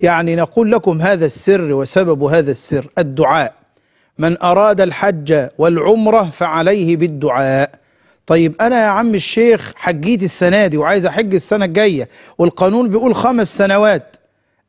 يعني نقول لكم هذا السر وسبب هذا السر الدعاء من أراد الحج والعمرة فعليه بالدعاء طيب أنا يا عم الشيخ حجيت السنة دي وعايز أحج السنة الجاية والقانون بيقول خمس سنوات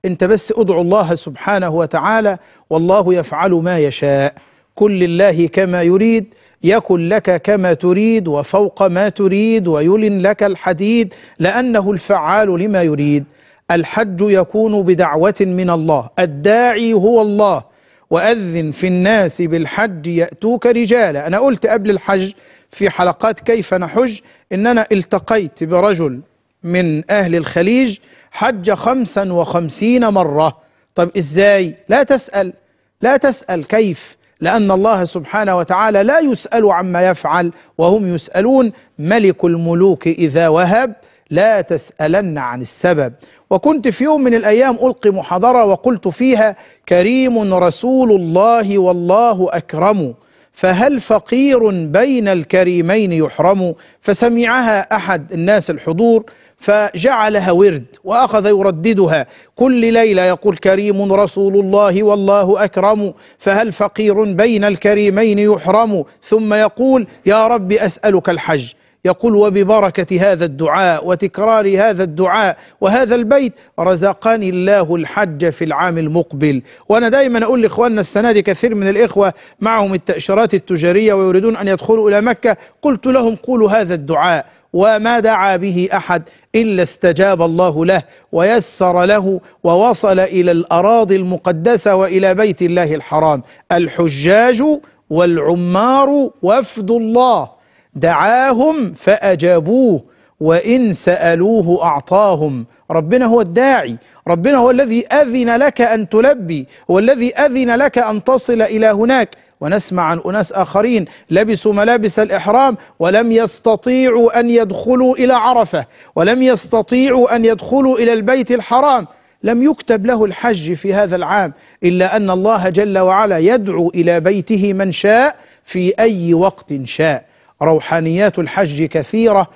أنت بس أدعو الله سبحانه وتعالى والله يفعل ما يشاء كل الله كما يريد يكن لك كما تريد وفوق ما تريد ويلن لك الحديد لأنه الفعال لما يريد الحج يكون بدعوة من الله الداعي هو الله وأذن في الناس بالحج يأتوك رجالا أنا قلت قبل الحج في حلقات كيف نحج إن أنا التقيت برجل من أهل الخليج حج خمسا وخمسين مرة طب إزاي لا تسأل لا تسأل كيف لأن الله سبحانه وتعالى لا يسأل عما يفعل وهم يسألون ملك الملوك إذا وهب لا تسألن عن السبب وكنت في يوم من الأيام ألقي محاضرة وقلت فيها كريم رسول الله والله أكرم فهل فقير بين الكريمين يحرم فسمعها أحد الناس الحضور فجعلها ورد وأخذ يرددها كل ليلة يقول كريم رسول الله والله أكرم فهل فقير بين الكريمين يحرم ثم يقول يا رب أسألك الحج يقول وببركة هذا الدعاء وتكرار هذا الدعاء وهذا البيت رزقني الله الحج في العام المقبل وأنا دايما أقول لإخواننا السنة دي كثير من الإخوة معهم التأشيرات التجارية ويريدون أن يدخلوا إلى مكة قلت لهم قولوا هذا الدعاء وما دعا به أحد إلا استجاب الله له ويسر له ووصل إلى الأراضي المقدسة وإلى بيت الله الحرام الحجاج والعمار وفد الله دعاهم فأجابوه وإن سألوه أعطاهم ربنا هو الداعي ربنا هو الذي أذن لك أن تلبي هو الذي أذن لك أن تصل إلى هناك ونسمع عن أناس آخرين لبسوا ملابس الإحرام ولم يستطيعوا أن يدخلوا إلى عرفة ولم يستطيعوا أن يدخلوا إلى البيت الحرام لم يكتب له الحج في هذا العام إلا أن الله جل وعلا يدعو إلى بيته من شاء في أي وقت شاء روحانيات الحج كثيرة